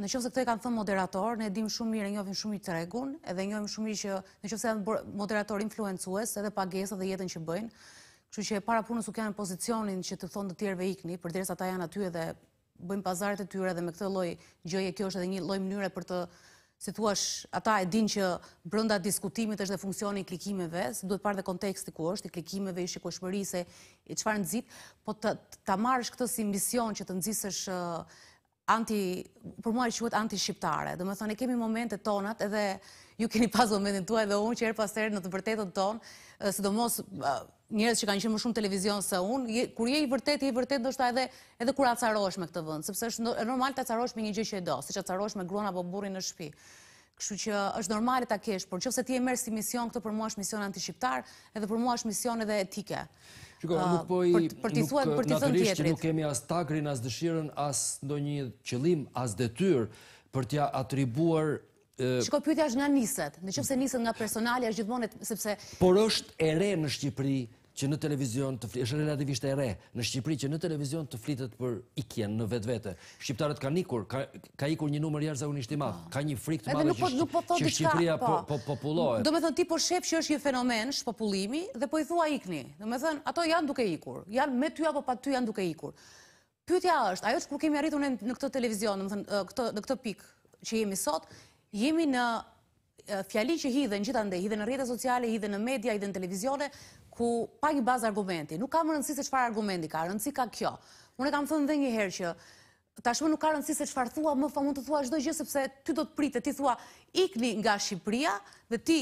në qëfëse këtë e kanë thënë moderator, ne dim shumë mirë, njofim shumë i tregun, edhe njofim shumë i që në qëfëse moderator influencues, edhe pagesë dhe jetën që bëjnë, që që e para punës u kënë pozicionin që të thonë të tjerëve ikni, për dirës ata janë aty edhe bëjmë pazarit e tyre, dhe me këtë loj gjëje kjo është edhe një loj mënyre për të si thuash ata e din që brënda diskutimit është dhe funksioni i klikimeve, duhet parë dhe konteksti ku është, i klikimeve, i shikoshmërisë, i qëfarë nëzit, po të marrësh këtë si mision që të nëzisësh anti, për mua e quhet anti shqiptare. Do të thonë kemi momente tona edhe ju keni pas momentin tuaj dhe unë që her pas herë në të vërtetën ton, sidomos njerëz që kanë qenë më shumë televizion se unë, kur je i vërtetë, je i vërtetë do edhe edhe kur acarohesh me këtë vend, sepse është normal të acarohesh me një gjë që e do, siç acarohesh me gruan apo burrin në shtëpi. Kështu që është normale ta kesh, por nëse ti e merr si mision këtë për mua është mision anti shqiptar, edhe për mua është mision edhe etike. Ah, nuk po Për të thuan, për t'i thuan tjetrit. Nuk kemi as takrin, as dëshiren, as do një qëlim, as detyr për t'ja atribuar... Shiko, pyetja është nga niset, në qëpëse niset nga personali, është gjithmonet, sepse... Por është ere në Shqipëri, që në televizion të flitet është relativisht e re, në Shqipëri që në televizion të flitet për ikjen në vetë vete. Shqiptarët ka nikur, ka ikur një numër jarë zaunisht i madhë, po. ka një frikt madhë që Shqipëria populohet. Do me thënë, ti po shep që është një fenomen shpopulimi dhe po i thua ikni. Do me thënë, ato janë duke ikur, janë me ty apo pa ty janë duke ikur. Pytja është, ajo që kur kemi arritu në këtë televizion, në këtë pikë që jemi sot, jemi në fjali që hidhe në gjithande, hidhe në rrjetët sociale, hidhe në media, hidhe në televizione, ku pa i bazë argumenti. Nuk kam rëndësi se qëfar argumenti ka, rëndësi ka kjo. Unë e kam thënë dhe një herë që tashme nuk ka rëndësi se qëfar thua, më fa mund të thua gjithë dhe gjithë, sepse ty do të pritë, ty thua ikni nga Shqipëria, dhe ti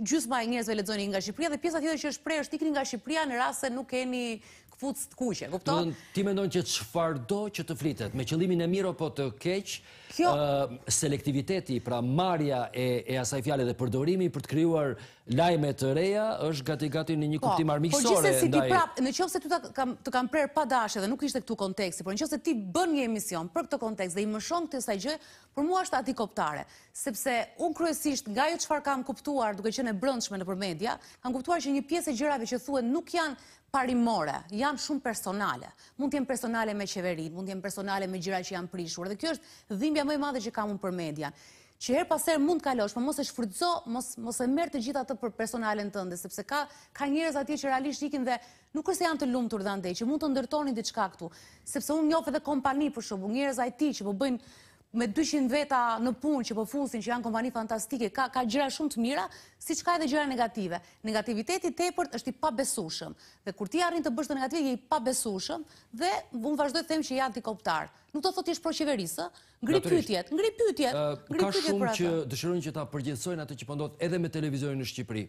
gjysma e njerëzve lexojnë nga Shqipëria dhe pjesa tjetër që është prerë është ikni nga Shqipëria në rast se nuk keni kputc të kuqe, kupton? Ti mendon që çfarëdo që të flitet me qëllimin e mirë apo të keq, Kjo... selektiviteti, pra marrja e, e asaj fjale dhe përdorimi për të krijuar lajme të reja është gati gati në një po, kuptim po, armiqësore ndaj. Po, gjithsesi ti prap, nëse ti ta kam të kam prerë pa dashje dhe nuk ishte këtu konteksti, por nëse ti bën një emision për këtë kontekst dhe i mëshon këtë sa gjë, për mua është atikoptare, sepse un kryesisht nga ajo çfarë kam kuptuar, duke qene brëndshme në përmedja, kanë kuptuar që një pjesë e gjërave që thuen nuk janë parimore, janë shumë personale. Mund jenë personale me qeverit, mund jenë personale me gjëra që janë prishur. Dhe kjo është dhimbja mëj madhe që kam unë media. Që her paser mund t'kalosh, për po mos e shfrydzo, mos e mërë të gjitha të për personale në tënde, sepse ka njërez atje që realisht ikin dhe nuk është janë të lumë të rëdhande, që mund të ndërtoni diçka këtu, sepse unë njofë edhe kompani për shumë, njërez IT që po bëjnë me 200 veta në punë që përfunsin, po që janë kompani fantastike, ka, ka gjëra shumë të mira, si që ka edhe gjëra negative. Negativiteti të e përt është i pabesushëm. Dhe kur ti arrin të bështë negativit, je i pabesushëm dhe unë vazhdoj të them që janë t'i koptar. Nuk të thot ishë pro qeverisë, ngri pytjet, ngri pytjet, ngri pytjet për atë. Ka shumë që dëshërën që ta përgjithsojnë atë që pëndot po edhe me televizorin në Shqipëri.